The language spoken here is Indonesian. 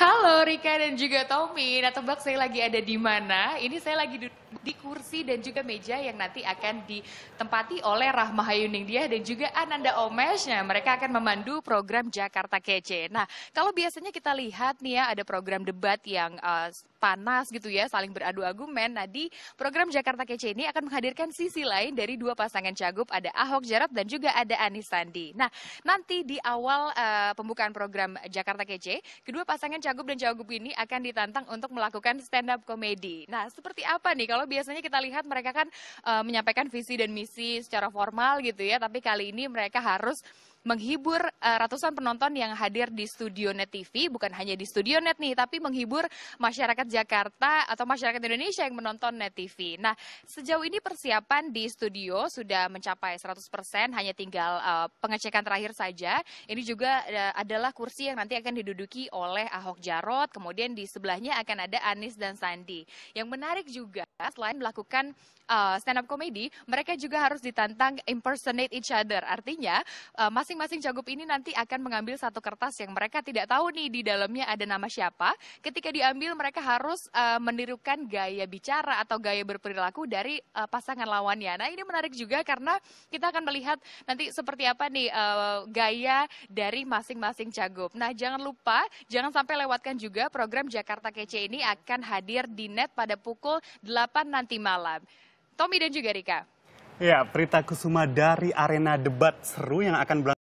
Halo Rika dan juga Tommy. Nah tebak saya lagi ada di mana? Ini saya lagi duduk di kursi dan juga meja yang nanti akan ditempati oleh Rahma Hayuningdiah dan juga Ananda Omesh. Nah, mereka akan memandu program Jakarta Kece. Nah, kalau biasanya kita lihat nih ya ada program debat yang uh, panas gitu ya, saling beradu argumen. Nah, di program Jakarta Kece ini akan menghadirkan sisi lain dari dua pasangan cagup, ada Ahok Jarot dan juga ada Anis Sandi. Nah, nanti di awal uh, pembukaan program Jakarta Kece, kedua pasangan cagup Cagup dan Cagup ini akan ditantang untuk melakukan stand up komedi. Nah, seperti apa nih? Kalau biasanya kita lihat mereka kan uh, menyampaikan visi dan misi secara formal gitu ya, tapi kali ini mereka harus menghibur uh, ratusan penonton yang hadir di Studio Net TV, bukan hanya di Studio Net nih, tapi menghibur masyarakat Jakarta atau masyarakat Indonesia yang menonton Net TV. Nah, sejauh ini persiapan di studio sudah mencapai 100%, hanya tinggal uh, pengecekan terakhir saja. Ini juga uh, adalah kursi yang nanti akan diduduki oleh Ahok Jarot, kemudian di sebelahnya akan ada Anis dan Sandi. Yang menarik juga, selain melakukan uh, stand up comedy, mereka juga harus ditantang impersonate each other. Artinya, uh, masing-masing cagup ini nanti akan mengambil satu kertas yang mereka tidak tahu nih di dalamnya ada nama siapa. Ketika diambil mereka harus uh, menirukan gaya bicara atau gaya berperilaku dari uh, pasangan lawannya. Nah ini menarik juga karena kita akan melihat nanti seperti apa nih uh, gaya dari masing-masing cagup. Nah jangan lupa jangan sampai lewatkan juga program Jakarta Kece ini akan hadir di net pada pukul 8 nanti malam. Tommy dan juga Rika. Ya, Prita Kusuma dari arena debat seru yang akan berlangsung.